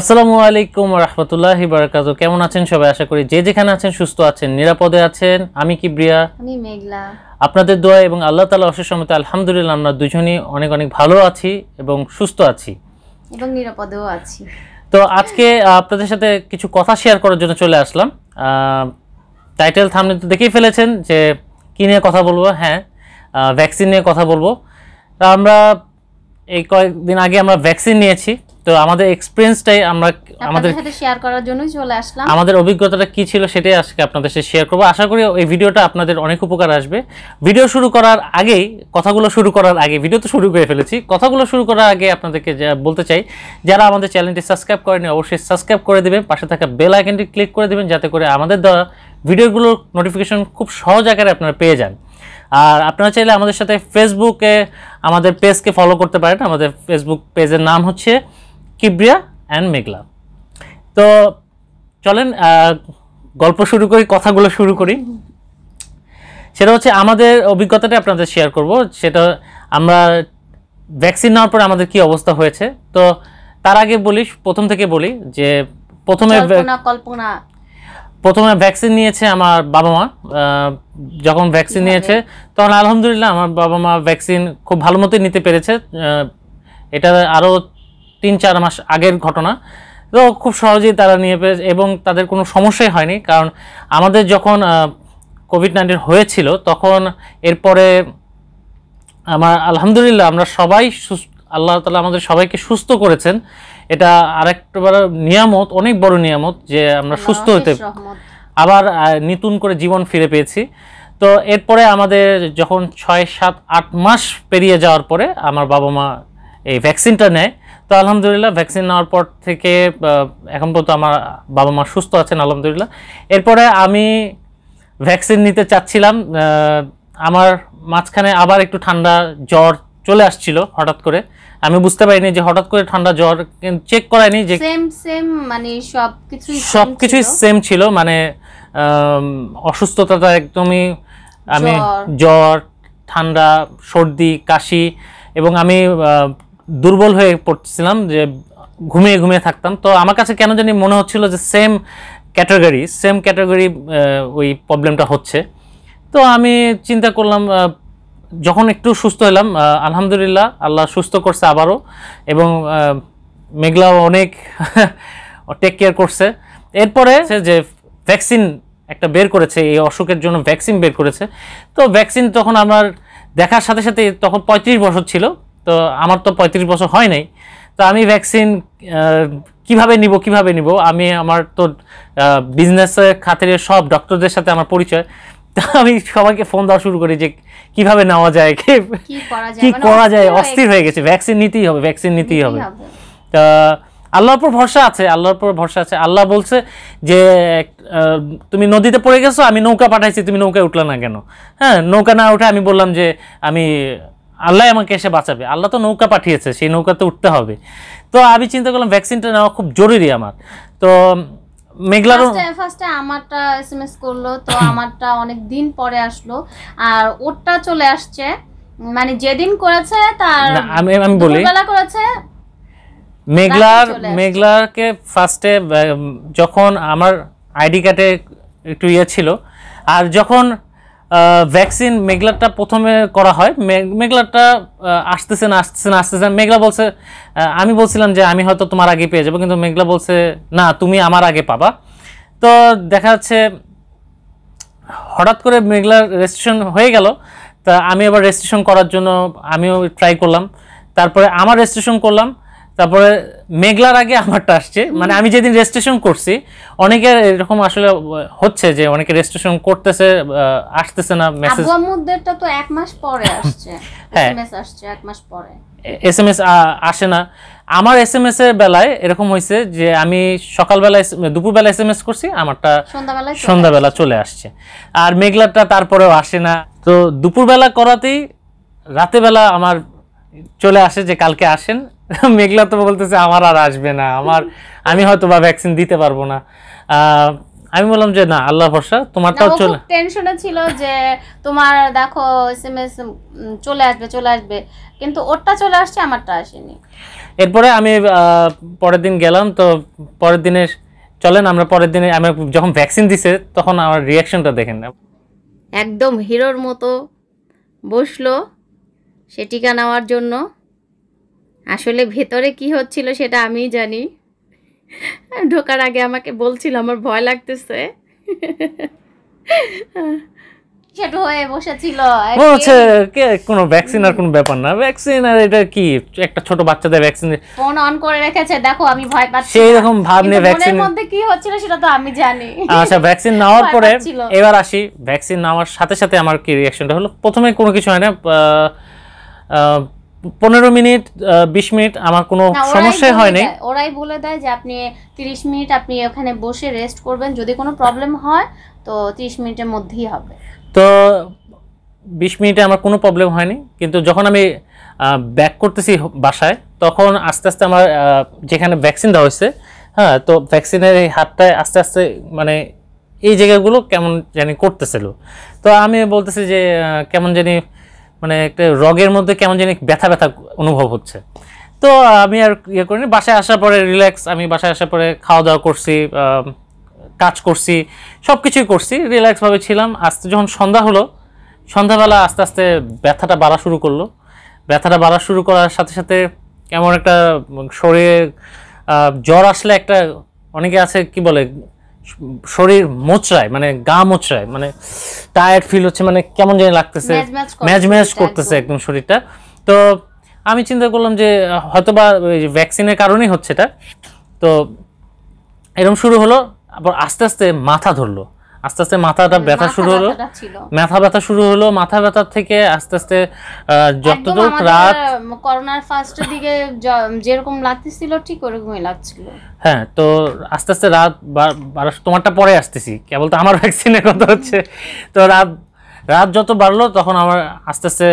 আসসালামু আলাইকুম রহমতুল্লাহি বারকাত কেমন আছেন সবাই আশা করি যে যেখানে আছেন সুস্থ আছেন নিরাপদে আছেন আমি কি ব্রিয়া আপনাদের দোয়া এবং আল্লাহ তালা অশেষ সমতে আলহামদুলিল্লাহ আমরা দুজনই অনেক অনেক ভালো আছি এবং সুস্থ আছি এবং নিরাপদেও আছি তো আজকে আপনাদের সাথে কিছু কথা শেয়ার করার জন্য চলে আসলাম টাইটেল থামনে তো দেখেই ফেলেছেন যে কী নিয়ে কথা বলবো হ্যাঁ ভ্যাকসিন নিয়ে কথা বলবো আমরা এই কয়েকদিন আগে আমরা ভ্যাকসিন নিয়েছি তো আমাদের এক্সপিরিয়েন্সটাই আমরা আমাদের সাথে শেয়ার করার জন্যই চলে আসলাম আমাদের অভিজ্ঞতাটা কি ছিল সেটাই আজকে আপনাদের সাথে শেয়ার করব আশা করি এই ভিডিওটা আপনাদের অনেক উপকার আসবে ভিডিও শুরু করার আগেই কথাগুলো শুরু করার আগে ভিডিও তো শুরু করে ফেলেছি কথাগুলো শুরু করার আগে আপনাদেরকে বলতে চাই যারা আমাদের চ্যানেলটি সাবস্ক্রাইব করেনি অবশ্যই সাবস্ক্রাইব করে দেবেন পাশে থাকা বেল আইকনটি ক্লিক করে দেবেন যাতে করে আমাদের দ্বারা ভিডিওগুলোর নোটিফিকেশন খুব সহজ আকারে আপনারা পেয়ে যান আর আপনারা চাইলে আমাদের সাথে ফেসবুকে আমাদের পেজকে ফলো করতে পারেন আমাদের ফেসবুক পেজের নাম হচ্ছে কিব্রিয়া অ্যান্ড মেঘলা তো চলেন গল্প শুরু করি কথাগুলো শুরু করি সেটা হচ্ছে আমাদের অভিজ্ঞতাটা আপনাদের শেয়ার করব সেটা আমরা ভ্যাকসিন নেওয়ার পরে আমাদের কি অবস্থা হয়েছে তো তার আগে বলি প্রথম থেকে বলি যে প্রথমে প্রথমে ভ্যাকসিন নিয়েছে আমার বাবা মা যখন ভ্যাকসিন নিয়েছে তখন আলহামদুলিল্লাহ আমার বাবা মা ভ্যাকসিন খুব ভালো মতোই নিতে পেরেছে এটা আরও তিন চার মাস আগের ঘটনা তো খুব সহজেই তারা নিয়ে পেয়েছে এবং তাদের কোনো সমস্যাই হয়নি কারণ আমাদের যখন কোভিড নাইন্টিন হয়েছিল তখন এরপরে আমার আলহামদুলিল্লাহ আমরা সবাই সুস্থ আল্লাহ তালা আমাদের সবাইকে সুস্থ করেছেন এটা আরেকটা নিয়ামত অনেক বড় নিয়ামত যে আমরা সুস্থ হতে আবার নতুন করে জীবন ফিরে পেয়েছি তো এরপরে আমাদের যখন ছয় সাত আট মাস পেরিয়ে যাওয়ার পরে আমার বাবা মা এই ভ্যাকসিনটা নেয় তো আলহামদুলিল্লাহ ভ্যাকসিন নেওয়ার পর থেকে এখন পর্যন্ত আমার বাবা মা সুস্থ আছেন আলহামদুলিল্লাহ এরপরে আমি ভ্যাকসিন নিতে চাচ্ছিলাম আমার মাঝখানে আবার একটু ঠান্ডা জ্বর চলে আসছিল হঠাৎ করে আমি বুঝতে পারিনি যে হঠাৎ করে ঠান্ডা জ্বর চেক করায়নি যে সেম সেম মানে সব কিছুই সেম ছিল মানে অসুস্থতাটা একদমই আমি জ্বর ঠান্ডা সর্দি কাশি এবং আমি দুর্বল হয়ে পড়ছিলাম যে ঘুমিয়ে ঘুমিয়ে থাকতাম তো আমার কাছে কেন জানি মনে হচ্ছিল যে সেম ক্যাটাগরি সেম ক্যাটাগরি ওই প্রবলেমটা হচ্ছে তো আমি চিন্তা করলাম যখন একটু সুস্থ হলাম আলহামদুলিল্লাহ আল্লাহ সুস্থ করছে আবারও এবং মেঘলাও অনেক টেক কেয়ার করছে এরপরে যে ভ্যাকসিন একটা বের করেছে এই অসুখের জন্য ভ্যাকসিন বের করেছে তো ভ্যাকসিন তখন আমার দেখার সাথে সাথে তখন পঁয়ত্রিশ বছর ছিল তো আমার তো পঁয়ত্রিশ বছর হয় নাই তো আমি ভ্যাকসিন কিভাবে নিব কিভাবে নিব আমি আমার তো বিজনেসের খাতিরে সব ডক্টরদের সাথে আমার পরিচয় আমি সবাইকে ফোন দেওয়া শুরু করি যে কিভাবে নেওয়া যায় কি করা যায় মানে অস্থির হয়ে গেছে ভ্যাকসিন নিতেই হবে ভ্যাকসিন নিতেই হবে তা আল্লাহর উপর ভরসা আছে আল্লাহর উপর ভরসা আছে আল্লাহ বলছে যে তুমি নদীতে পড়ে গেছো আমি নৌকা পাঠাইছি তুমি নৌকায় উঠলা না কেন হ্যাঁ নৌকা না উঠে আমি বললাম যে আমি আল্লাহ আমাকে এসে বাঁচাবে আল্লাহ তো নৌকা পাঠিয়েছে সেই নৌকাতে উঠতে হবে তো আমি চিন্তা করলাম ভ্যাকসিনটা নেওয়া খুব জরুরি আমার তো ফার্স্টে আমারটা করলো তো আমারটা অনেক দিন পরে আসলো আর চলে আসছে মানে যেদিন করেছে তার আমি করেছে মেঘলার ফার্স্টে যখন আমার আইডি কার্ডে একটু ইয়ে ছিল আর যখন ভ্যাকসিন মেঘলাটা প্রথমে করা হয় মেঘলাটা আসতেছে না আসতেছে না আসতেছে না মেঘলা বলছে আমি বলছিলাম যে আমি হয়তো তোমার আগে পেয়ে যাবো কিন্তু মেঘলা বলছে না তুমি আমার আগে পাবা তো দেখা যাচ্ছে হঠাৎ করে মেঘলার রেজিস্ট্রেশন হয়ে গেল তা আমি আবার রেজিস্ট্রেশন করার জন্য আমিও ট্রাই করলাম তারপরে আমার রেজিস্ট্রেশন করলাম তারপরে মেঘলার আগে আমারটা আসছে মানে আমি যেদিন রেজিস্ট্রেশন করছি অনেকের এরকম আসলে হচ্ছে যে অনেকে রেজিস্ট্রেশন করতেছে আসতেছে না মেসেজ আব্বু তো এক মাস পরে আসছে এসএমএস হ্যাঁ। আসছে এক মাস পরে এসএমএস আসে না আমার এসএমএস এর বেলায় এরকম হয়েছে যে আমি সকালবেলা দুপুরবেলা এসএমএস করছি আমারটা সন্ধ্যাবেলা চলে আসছে আর মেঘলারটা তারপরেও আসে না তো দুপুরবেলা করাতেই রাতেবেলা আমার চলে আসে যে কালকে আসেন মেঘলা তো বলতেছে আমার আর আসবে না আমার আমি হয়তো বা ভ্যাকসিন দিতে পারবো না আমি বললাম যে না আল্লাহ ভরসা তোমারটাও চলে টেনশনে ছিল যে তোমার দেখো এসএমএস চলে আসবে চলে আসবে কিন্তু ওরটা চলে আসছে আমারটা আসেনি এরপরে আমি পরের দিন গেলাম তো পরের দিনে চলেন আমরা পরের দিনে আমি যখন ভ্যাকসিন দিছে তখন আমার রিয়াকশনটা দেখেন না একদম হিরোর মতো বসলো সেটিকা নেওয়ার জন্য আসলে ভেতরে কি হচ্ছিল সেটা আমি জানি ঢোকার আগে আমাকে বলছিল আমার ভয় লাগতেছে আচ্ছা, কোনো ভ্যাকসিন আর কোনো ব্যাপার না ভ্যাকসিন আর এটা কি একটা ছোট বাচ্চাদের ভ্যাকসিন অন করে রেখেছে দেখো আমি ভয় পাচ্ছি ভ্যাকসিন মধ্যে কি সেটা তো আমি জানি আচ্ছা ভ্যাকসিন নেওয়ার পরে এবার আসি ভ্যাকসিন নেওয়ার সাথে সাথে আমার কি রিয়াকশনটা হলো প্রথমে কোনো কিছু হয় না পনেরো মিনিট বিশ মিনিট আমার কোনো সমস্যা হয় নাই ওরাই বলে দেয় যে আপনি তিরিশ মিনিট আপনি ওখানে বসে রেস্ট করবেন যদি কোনো প্রবলেম হয় তো তিরিশ মিনিটের মধ্যেই হবে তো বিশ মিনিটে আমার কোনো প্রবলেম হয়নি কিন্তু যখন আমি ব্যাক করতেছি বাসায় তখন আস্তে আস্তে আমার যেখানে ভ্যাকসিন দেওয়া হয়েছে হ্যাঁ তো ভ্যাকসিনের এই হাতটায় আস্তে আস্তে মানে এই জায়গাগুলো কেমন জানি করতেছিল তো আমি বলতেছি যে কেমন জানি মানে একটা রগের মধ্যে কেমন যেন ব্যথা ব্যথা অনুভব হচ্ছে তো আমি আর ইয়ে করিনি বাসায় আসার পরে রিল্যাক্স আমি বাসায় আসার পরে খাওয়া দাওয়া করছি কাজ করছি সব কিছুই করছি রিল্যাক্সভাবে ছিলাম আস্তে যখন সন্ধ্যা হলো সন্ধ্যাবেলা আস্তে আস্তে ব্যথাটা বাড়া শুরু করলো ব্যথাটা বাড়া শুরু করার সাথে সাথে এমন একটা শরীরে জ্বর আসলে একটা অনেকে আছে কি বলে শরীর মোচড়ায় মানে গা মোচড়ায় মানে টায়ার্ড ফিল হচ্ছে মানে কেমন জানি লাগতেছে ম্যাচ ম্যাচ করতেছে একদম শরীরটা তো আমি চিন্তা করলাম যে হয়তোবা ভ্যাকসিনের কারণেই হচ্ছে এটা তো এরকম শুরু হলো আবার আস্তে আস্তে মাথা ধরলো আস্তে আস্তে মাথাটা ব্যথা শুরু হলো মাথা ব্যথা শুরু হলো মাথা ব্যথার থেকে আস্তে আস্তে যতটুক রাত করোনার ফার্স্ট দিকে যেরকম লাগতেছিল ঠিক ওরকমই লাগছিল হ্যাঁ তো আস্তে আস্তে রাত তোমারটা পরে আসতেছি কেবল তো আমার ভ্যাকসিনের কথা হচ্ছে তো রাত রাত যত বাড়লো তখন আমার আস্তে আস্তে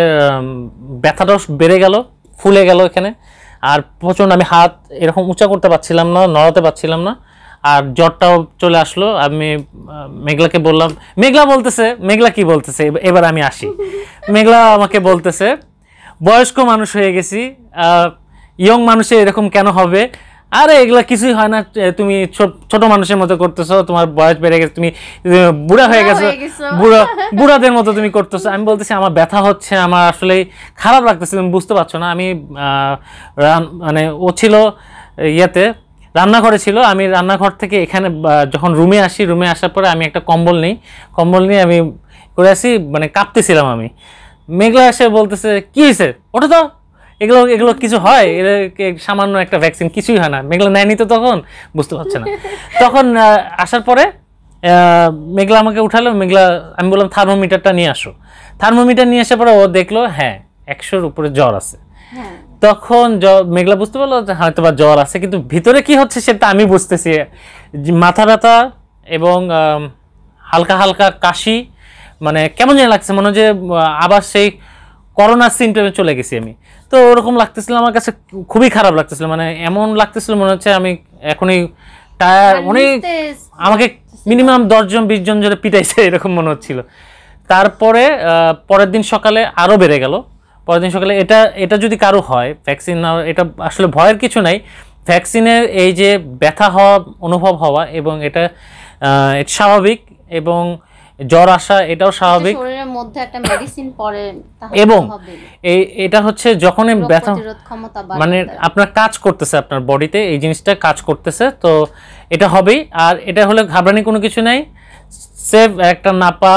ব্যথাটাও বেড়ে গেল ফুলে গেল এখানে আর প্রচণ্ড আমি হাত এরকম উঁচা করতে পারছিলাম না নড়াতে পারছিলাম না আর জ্বরটাও চলে আসলো আমি মেঘলাকে বললাম মেঘলা বলতেছে মেঘলা কি বলতেছে এবার আমি আসি মেঘলা আমাকে বলতেছে বয়স্ক মানুষ হয়ে গেছি ইয়ং মানুষে এরকম কেন হবে আরে এগুলা কিছুই হয় না তুমি ছোট মানুষের মতো করতেছো তোমার বয়স বেড়ে গেছে তুমি বুড়া হয়ে গেছো বুড়া বুড়াদের মতো তুমি করতেছো আমি বলতেছি আমার ব্যথা হচ্ছে আমার আসলে খারাপ লাগতেছে তুমি বুঝতে পারছো না আমি মানে ও ছিল ইয়েতে রান্নাঘরে ছিল আমি রান্নাঘর থেকে এখানে যখন রুমে আসি রুমে আসার পরে আমি একটা কম্বল নিই কম্বল নিয়ে আমি করে আসি মানে কাঁপতেছিলাম আমি মেঘলা এসে বলতেছে কী হয়েছে ওটা তো এগুলো এগুলো কিছু হয় সামান্য একটা ভ্যাকসিন কিছুই হয় না মেঘলা নেয়নি তো তখন বুঝতে পারছে না তখন আসার পরে মেঘলা আমাকে উঠালো মেঘলা আমি বললাম থার্মোমিটারটা নিয়ে আসো থার্মোমিটার নিয়ে আসার পরে ও দেখলো হ্যাঁ একশোর উপরে জ্বর আছে হ্যাঁ। তখন মেঘলা বুঝতে পারলো হয়তো বা জ্বর আছে কিন্তু ভিতরে কি হচ্ছে সেটা আমি বুঝতেছি মাথা ব্যথা এবং হালকা হালকা কাশি মানে কেমন যেন লাগছে মনে হচ্ছে যে আবার সেই করোনার সিমটমে চলে গেছি আমি তো ওরকম লাগতেছিল আমার কাছে খুবই খারাপ লাগতেছিল মানে এমন লাগতেছিল মনে হচ্ছে আমি এখনই টায়ার অনেক আমাকে মিনিমাম দশজন বিশজন জোরে পিটাইছে এরকম মনে হচ্ছিল তারপরে পরের দিন সকালে আরও বেড়ে গেল পরের দিন সকালে এটা এটা যদি কারো হয় ভ্যাকসিন এটা আসলে ভয়ের কিছু নাই ভ্যাকসিনের এই যে ব্যথা হওয়া অনুভব হওয়া এবং এটা স্বাভাবিক এবং জ্বর আসা এটাও স্বাভাবিক মধ্যে একটা পড়ে এবং এই এটা হচ্ছে যখন ব্যথা মানে আপনার কাজ করতেছে আপনার বডিতে এই জিনিসটা কাজ করতেছে তো এটা হবেই আর এটা হলে ঘাবড়ানি কোনো কিছু নাই সেভ একটা নাপা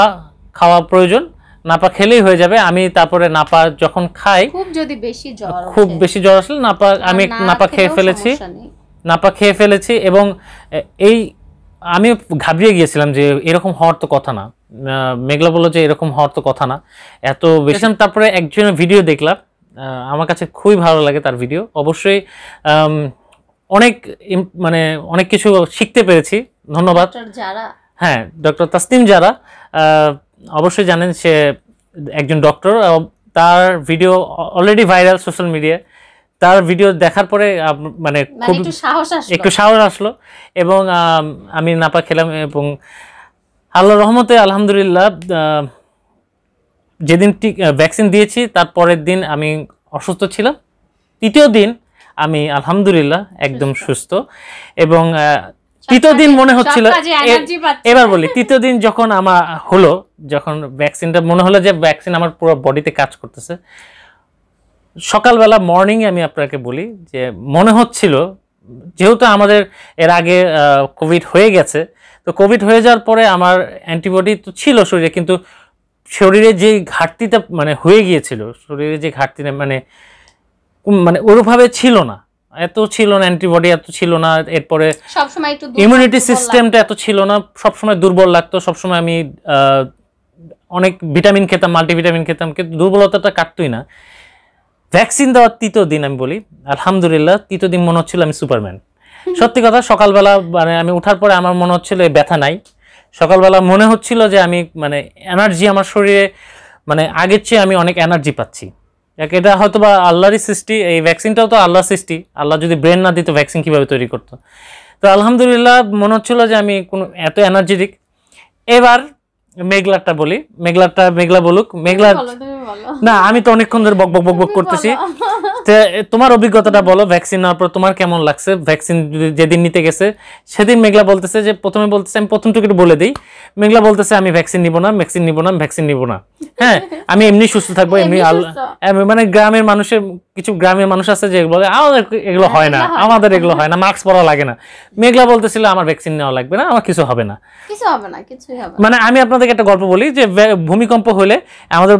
খাওয়া প্রয়োজন নাপা খেলেই হয়ে যাবে আমি তারপরে নাপা যখন খাই খুব যদি বেশি জ্বর খুব বেশি জ্বর আসলে নাপা আমি নাপা খেয়ে ফেলেছি নাপা খেয়ে ফেলেছি এবং এই আমি ঘাবড়িয়ে গিয়েছিলাম যে এরকম হওয়ার তো কথা না মেঘলা বললো যে এরকম হওয়ার তো কথা না এত বেশি আচ্ছা, তারপরে একজনের ভিডিও দেখলাম আমার কাছে খুবই ভালো লাগে তার ভিডিও অবশ্যই অনেক মানে অনেক কিছু শিখতে পেরেছি ধন্যবাদ যারা হ্যাঁ ডক্টর তাসনিম যারা অবশ্যই জানেন সে একজন ডক্টর তার ভিডিও অলরেডি ভাইরাল সোশ্যাল মিডিয়ায় তার ভিডিও দেখার পরে মানে, মানে খুব একটু সাহস আসলো এবং আমি নাপা খেলাম এবং আল্লাহ রহমতে আলহামদুলিল্লাহ যেদিন ভ্যাকসিন দিয়েছি তার পরের দিন আমি অসুস্থ ছিলাম তৃতীয় দিন আমি আলহামদুলিল্লাহ একদম সুস্থ এবং তৃতীয় দিন মনে হচ্ছিল এবার বলি তৃতীয় দিন যখন আমার হলো যখন ভ্যাকসিনটা মনে হলো যে ভ্যাকসিন আমার পুরো বডিতে কাজ করতেছে সকালবেলা মর্নিং আমি আপনাকে বলি যে মনে হচ্ছিল যেহেতু আমাদের এর আগে কোভিড হয়ে গেছে তো কোভিড হয়ে যাওয়ার পরে আমার অ্যান্টিবডি তো ছিল শরীরে কিন্তু শরীরে যে ঘাটতিটা মানে হয়ে গিয়েছিল শরীরে যে ঘাটতিটা মানে মানে ওরভাবে ছিল না এত ছিল না অ্যান্টিবডি এত ছিল না এরপরে ইমিউনিটি সিস্টেমটা এত ছিল না সবসময় দুর্বল লাগতো সবসময় আমি অনেক ভিটামিন খেতাম মাল্টিভিটামিন খেতাম কিন্তু দুর্বলতাটা কাটতোই না ভ্যাকসিন দেওয়ার তৃতীয় দিন আমি বলি আলহামদুলিল্লাহ তৃতীয় দিন মনে হচ্ছিল আমি সুপারম্যান সত্যি কথা সকালবেলা মানে আমি ওঠার পরে আমার মনে হচ্ছিল ব্যথা নাই সকালবেলা মনে হচ্ছিল যে আমি মানে এনার্জি আমার শরীরে মানে আগের চেয়ে আমি অনেক এনার্জি পাচ্ছি এটা হয়তো বা আল্লাহরই সৃষ্টি এই ভ্যাকসিনটাও তো আল্লাহ সৃষ্টি আল্লাহ যদি ব্রেন না দিত ভ্যাকসিন কীভাবে তৈরি করতো তো আলহামদুলিল্লাহ মনে হচ্ছিল যে আমি কোনো এত এনার্জেটিক এবার মেঘলারটা বলি মেঘলারটা মেঘলা বলুক মেঘলা না আমি তো অনেকক্ষণ ধরে বক বক বক বক করতেছি তোমার অভিজ্ঞতাটা বলো ভ্যাকসিন নেওয়ার পর তোমার কেমন লাগছে ভ্যাকসিন যেদিন নিতে গেছে সেদিন মেঘলা বলতেছে যে প্রথমে বলতেছে আমি প্রথমটুকু বলে দিই মেঘলা বলতেছে আমি ভ্যাকসিন নিব না ভ্যাকসিন নিব না ভ্যাকসিন নিব না হ্যাঁ আমি এমনি সুস্থ থাকবো এমনি মানে গ্রামের মানুষের কিছু গ্রামের মানুষ আছে যে বলে আমাদের এগুলো হয় না হ্যাঁ, আমাদের এগুলো হয় না মাস্ক পরা লাগে না মেঘলা বলতেছিল আমার ভ্যাকসিন নেওয়া লাগবে না আমার কিছু হবে না কিছু হবে না কিছু হবে মানে আমি আপনাদেরকে একটা গল্প বলি যে ভূমিকম্প হলে আমাদের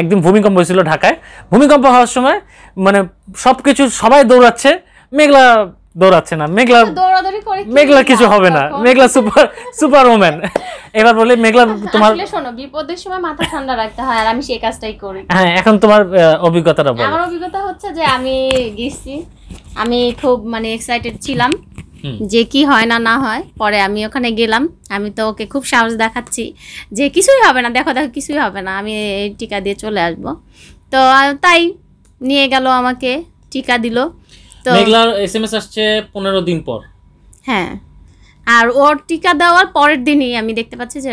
একদিন ভূমিকম্প হয়েছিল ঢাকায় ভূমিকম্প হওয়ার সময় মানে সবকিছু সবাই দৌড়াচ্ছে মেঘলা দৌড়াচ্ছে না মেঘলা মেঘলা কিছু হবে না মেঘলা সুপার সুপার ওম্যান এবার বলে মেঘলা তোমার শোনো বিপদের সময় মাথা ঠান্ডা রাখতে হয় আর আমি সেই কাজটাই করি হ্যাঁ এখন তোমার অভিজ্ঞতাটা বলো আমার অভিজ্ঞতা হচ্ছে যে আমি গেছি আমি খুব মানে এক্সাইটেড ছিলাম যে কি হয় না না হয় পরে আমি ওখানে গেলাম আমি তো ওকে খুব সাহস দেখাচ্ছি যে কিছুই হবে না দেখো দেখো কিছুই হবে না আমি এই টিকা দিয়ে চলে আসব তো তাই নিয়ে গেল আমাকে টিকা দিল তো মেঘলার এসএমএস আসছে পনেরো দিন পর হ্যাঁ আর ওর টিকা দেওয়ার পরের দিনই আমি দেখতে পাচ্ছি যে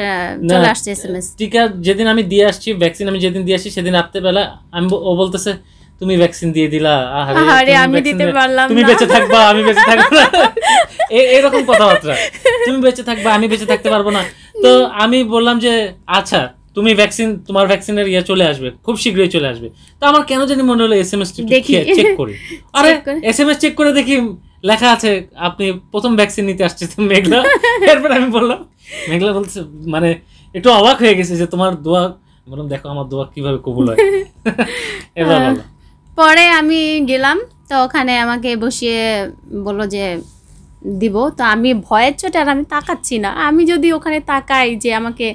চলে আসছে এসএমএস টিকা যেদিন আমি দিয়ে আসছি ভ্যাকসিন আমি যেদিন দিয়ে আসছি সেদিন রাত্রেবেলা আমি ও বলতেছে তুমি ভ্যাকসিন দিয়ে দিলা আরে আমি দিতে পারলাম তুমি বেঁচে থাকবা আমি বেঁচে থাকবো না এরকম কথাবার্তা তুমি বেঁচে থাকবা আমি বেঁচে থাকতে পারবো না তো আমি বললাম যে আচ্ছা তুমি ভ্যাকসিন তোমার ভ্যাকসিনের ইয়ে চলে আসবে খুব শীঘ্রই চলে আসবে তা আমার কেন জানি মনে হলো এস এম এস চেক করি আরে এস এম এস চেক করে দেখি লেখা আছে আপনি প্রথম ভ্যাকসিন নিতে তো মেঘলা এরপর আমি বললাম মেঘলা বলছে মানে একটু অবাক হয়ে গেছে যে তোমার দোয়া বললাম দেখো আমার দোয়া কিভাবে কবুল হয় এবার হ্যাঁ। পরে আমি গেলাম তো ওখানে আমাকে বসিয়ে বললো যে দিব তো আমি ভয়ের চোটে আর আমি তাকাচ্ছি না আমি যদি ওখানে তাকাই যে আমাকে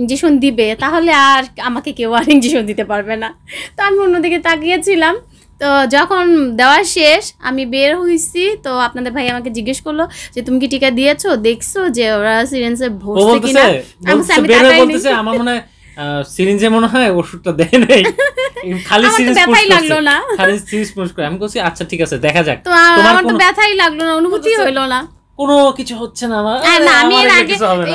ইঞ্জেকশন দিবে তাহলে আর আমাকে কেউ আর ইঞ্জেকশন দিতে পারবে না তো আমি অন্যদিকে তাকিয়েছিলাম তো যখন দেওয়া শেষ আমি বের হয়েছি তো আপনাদের ভাই আমাকে জিজ্ঞেস করলো যে তুমি কি টিকা দিয়েছো দেখছো যে ওরা সিরিঞ্জে ভরছে কিনা আমি আমার মনে সিরিঞ্জে মনে হয় ওষুধটা দেয় নাই খালি সিরিঞ্জ ব্যথাই লাগলো না খালি সিরিঞ্জ পুশ করে আমি আচ্ছা ঠিক আছে দেখা যাক তো আমার তো ব্যথাই লাগলো না অনুভূতি হইলো না কোনো কিছু হচ্ছে না হ্যাঁ, না আমি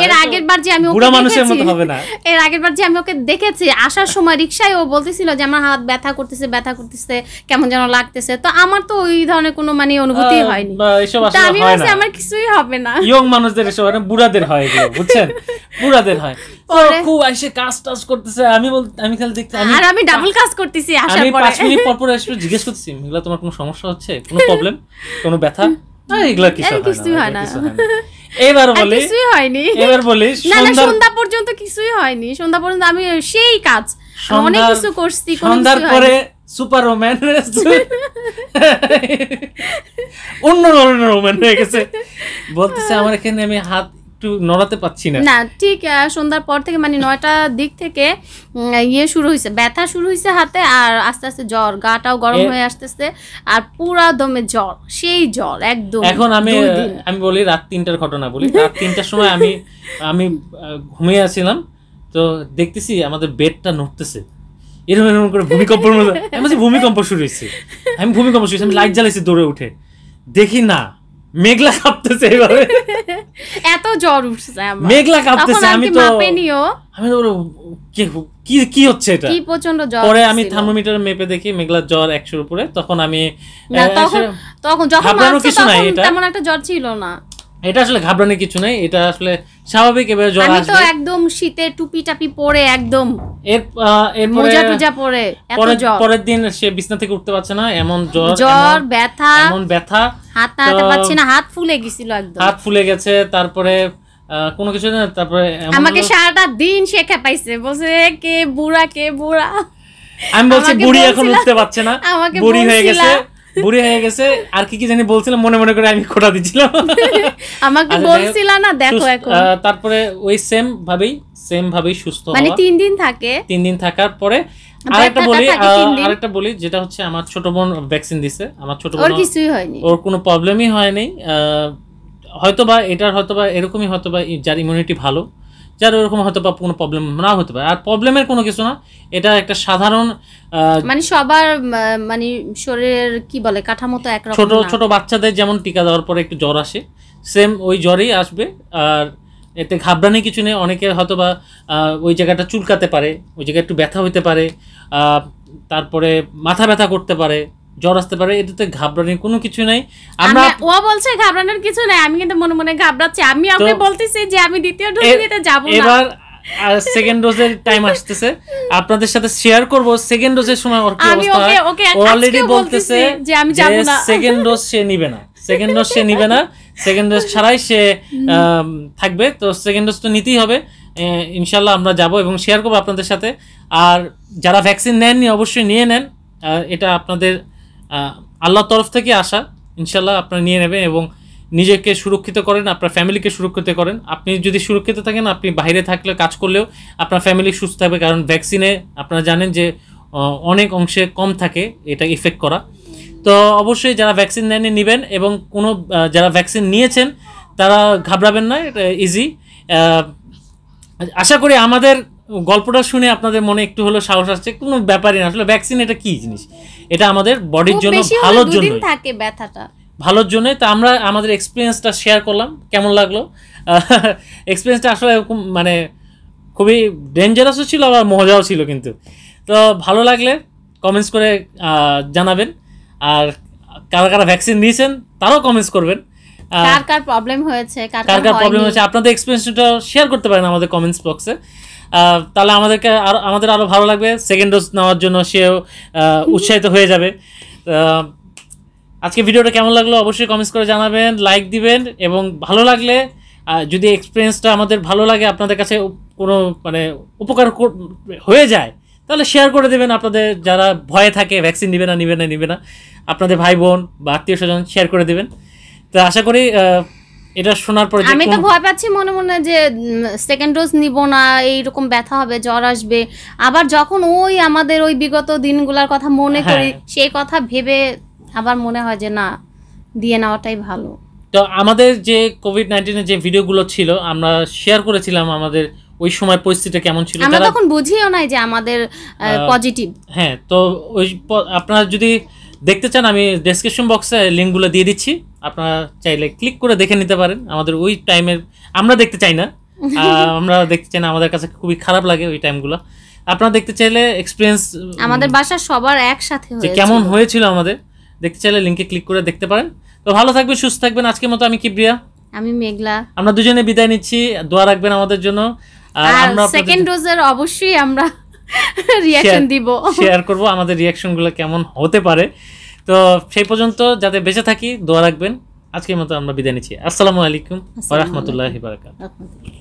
এর আগের বার যে আমি ওকে মানুষের মতো হবে না এর আগের বার যে আমি ওকে দেখেছি আসার সময় রিকশায় ও বলতেছিল যে আমার হাত ব্যথা করতেছে ব্যথা করতেছে কেমন যেন লাগতেছে তো আমার তো ওই ধরনের কোনো মানে অনুভূতি হয়নি এসব আসলে আমি বলছি আমার কিছুই হবে না ইয়ং মানুষদের এসব হয় না বুড়াদের হয় এগুলো বুঝছেন বুড়াদের হয় খুব আসে কাজ টাজ করতেছে আমি বল আমি খালি দেখতে আর আমি ডাবল কাজ করতেছি আসার পরে আমি 5 মিনিট পর পর এসে জিজ্ঞেস করতেছি মিলা তোমার কোনো সমস্যা হচ্ছে কোনো প্রবলেম কোনো ব্যথা সন্ধ্যা পর্যন্ত কিছুই হয়নি সন্ধ্যা পর্যন্ত আমি সেই কাজ অনেক কিছু করছি সন্ধ্যার সুপার অন্য ধরনের বলতেছে আমার এখানে আমি হাত একটু নড়াতে পাচ্ছি না না ঠিক সন্ধ্যার পর থেকে মানে নয়টার দিক থেকে ইয়ে শুরু হয়েছে ব্যথা শুরু হয়েছে হাতে আর আস্তে আস্তে জ্বর গাটাও গরম হয়ে আসতেছে আর পুরা দমে জ্বর সেই জ্বর একদম এখন আমি আমি বলি রাত তিনটার ঘটনা বলি রাত তিনটার সময় আমি আমি ঘুমিয়ে আছিলাম তো দেখতেছি আমাদের বেডটা নড়তেছে এরকম এরকম করে ভূমিকম্পের মতো আমি ভূমিকম্প শুরু হয়েছে আমি ভূমিকম্প শুরু আমি লাইট জ্বালাইছি দৌড়ে উঠে দেখি না মেঘলা কাঁপতেছে এভাবে এত জ্বর উঠছে আমার মেঘলা কাঁপতেছে আমি তো মাপেনিও আমি তো কি কি হচ্ছে এটা কি প্রচন্ড জ্বর পরে আমি থার্মোমিটার মেপে দেখি মেঘলার জ্বর 100 এর উপরে তখন আমি তখন তখন যখন তখন তেমন একটা জ্বর ছিল না এটা আসলে ঘাবড়ানোর কিছু নাই এটা আসলে স্বাভাবিক এবারে জ্বর আসবে আমি তো একদম শীতে টুপি টাপি পরে একদম এর এর মোজা টুজা পরে এত জ্বর পরের দিন সে বিছনা থেকে উঠতে পারছে না এমন জ্বর জ্বর ব্যথা এমন ব্যথা হাত নাড়াতে পারছে না হাত ফুলে গিয়েছিল একদম হাত ফুলে গেছে তারপরে কোনো কিছু না তারপরে আমাকে সারাটা দিন সে খেপাইছে বলছে কে বুড়া কে বুড়া আমি বলছি বুড়ি এখন উঠতে পারছে না বুড়ি হয়ে গেছে বুড়ি হয়ে গেছে আর কি কি জানি বলছিলাম মনে মনে করে আমি খোটা দিছিলাম আমাকে আচ্ছা, বলছিল না দেখো এখন তারপরে ওই সেম ভাবেই সেম ভাবেই সুস্থ মানে তিন দিন থাকে তিন দিন থাকার পরে আরেকটা বলি আরেকটা বলি যেটা হচ্ছে আমার ছোট বোন ভ্যাকসিন দিছে আমার ছোট বোন ওর কিছুই হয়নি ওর কোনো প্রবলেমই হয়নি হয়তোবা এটার হয়তোবা এরকমই হয়তোবা যার ইমিউনিটি ভালো যার ওরকম হয়তো বা কোনো প্রবলেম না হতে পারে আর প্রবলেমের কোনো কিছু না এটা একটা সাধারণ মানে সবার মানে শরীরের কি বলে কাঠামো তো একরকম ছোট ছোট বাচ্চাদের যেমন টিকা দেওয়ার পরে একটু জ্বর আসে সেম ওই জ্বরেই আসবে আর এতে ঘাবড়ানি কিছু নেই অনেকে হয়তো বা ওই জায়গাটা চুলকাতে পারে ওই জায়গায় একটু ব্যথা হতে পারে তারপরে মাথা ব্যথা করতে পারে জ্বর আসতে পারে এটাতে ঘাবড়ানোর কোনো কিছু নাই আমরা ও বলছে ঘাবড়ানোর কিছু নাই আমি কিন্তু মনে মনে ঘাবড়াচ্ছি আমি ওকে বলতেছি যে আমি দ্বিতীয় ডোজ নিতে যাব না এবার সেকেন্ড ডোজের টাইম আসতেছে আপনাদের সাথে শেয়ার করব সেকেন্ড ডোজের সময় ওর কি অবস্থা অলরেডি বলতেছে যে আমি যাব না সেকেন্ড ডোজ সে নিবে না সেকেন্ড ডোজ সে নিবে না সেকেন্ড ডোজ ছাড়াই সে থাকবে তো সেকেন্ড ডোজ তো নিতেই হবে ইনশাল্লাহ আমরা যাব এবং শেয়ার করবো আপনাদের সাথে আর যারা ভ্যাকসিন নেননি অবশ্যই নিয়ে নেন এটা আপনাদের আল্লাহর তরফ থেকে আসা ইনশাল্লাহ আপনারা নিয়ে নেবেন এবং নিজেকে সুরক্ষিত করেন আপনার ফ্যামিলিকে সুরক্ষিত করেন আপনি যদি সুরক্ষিত থাকেন আপনি বাইরে থাকলে কাজ করলেও আপনার ফ্যামিলি সুস্থ থাকবে কারণ ভ্যাকসিনে আপনারা জানেন যে অনেক অংশে কম থাকে এটা ইফেক্ট করা তো অবশ্যই যারা ভ্যাকসিন নেয়নি নেবেন এবং কোনো যারা ভ্যাকসিন নিয়েছেন তারা ঘাবড়াবেন না এটা ইজি আশা করি আমাদের গল্পটা শুনে আপনাদের মনে একটু হলো সাহস আসছে কোনো ব্যাপারই না আসলে ভ্যাকসিন এটা কি জিনিস এটা আমাদের বডির জন্য ভালোর জন্য থাকে ব্যথাটা ভালোর জন্যই তা আমরা আমাদের এক্সপিরিয়েন্সটা শেয়ার করলাম কেমন লাগলো এক্সপিরিয়েন্সটা আসলে মানে খুবই ডেঞ্জারাসও ছিল আবার মজাও ছিল কিন্তু তো ভালো লাগলে কমেন্টস করে জানাবেন আর কারা কারা ভ্যাকসিন নিয়েছেন তারাও কমেন্টস করবেন কার কার প্রবলেম হয়েছে কার কার প্রবলেম হয়েছে আপনাদের এক্সপিরিয়েন্সটা শেয়ার করতে পারেন আমাদের কমেন্টস বক্সে তাহলে আমাদেরকে আর আমাদের আরও ভালো লাগবে সেকেন্ড ডোজ নেওয়ার জন্য সেও উৎসাহিত হয়ে যাবে আজকে ভিডিওটা কেমন লাগলো অবশ্যই কমেন্টস করে জানাবেন লাইক দিবেন এবং ভালো লাগলে যদি এক্সপিরিয়েন্সটা আমাদের ভালো লাগে আপনাদের কাছে কোনো মানে উপকার হয়ে যায় তাহলে শেয়ার করে দেবেন আপনাদের যারা ভয়ে থাকে ভ্যাকসিন নিবে না নিবে না নিবে না আপনাদের ভাই বোন বা আত্মীয় স্বজন শেয়ার করে দেবেন তো আশা করি এটা শোনার পরে আমি তো ভয় পাচ্ছি মনে মনে যে সেকেন্ড ডোজ নিব না এইরকম ব্যথা হবে জ্বর আসবে আবার যখন ওই আমাদের ওই বিগত দিনগুলোর কথা মনে করি হ্যাঁ। সেই কথা ভেবে আবার মনে হয় যে না দিয়ে নেওয়াটাই ভালো তো আমাদের যে কোভিড নাইন্টিনের যে ভিডিওগুলো ছিল আমরা শেয়ার করেছিলাম আমাদের ওই সময় পরিস্থিতিটা কেমন ছিল আমরা তখন বুঝিও নাই যে আমাদের পজিটিভ হ্যাঁ তো ওই আপনারা যদি দেখতে চান আমি ডেসক্রিপশন বক্সে লিঙ্কগুলো দিয়ে দিচ্ছি আপনারা চাইলে ক্লিক করে দেখে নিতে পারেন আমাদের ওই টাইমের আমরা দেখতে চাই না আমরা দেখতে চাই না আমাদের কাছে খুবই খারাপ লাগে ওই টাইমগুলো আপনারা দেখতে চাইলে এক্সপিরিয়েন্স আমাদের বাসা সবার একসাথে হয়েছে কেমন হয়েছিল আমাদের দেখতে চাইলে লিংকে ক্লিক করে দেখতে পারেন তো ভালো থাকবেন সুস্থ থাকবেন আজকের মতো আমি কিবরিয়া আমি মেঘলা আমরা দুজনে বিদায় নিচ্ছি দোয়া রাখবেন আমাদের জন্য আমরা সেকেন্ড ডোজের অবশ্যই আমরা রিয়াকশন দিব শেয়ার করব আমাদের রিয়াকশনগুলো কেমন হতে পারে তো সেই পর্যন্ত যাতে বেঁচে থাকি দোয়া রাখবেন আজকের মতো আমরা বিদায় নিচ্ছি আসসালামু আলাইকুম রহমতুল্লাহ বারাকাত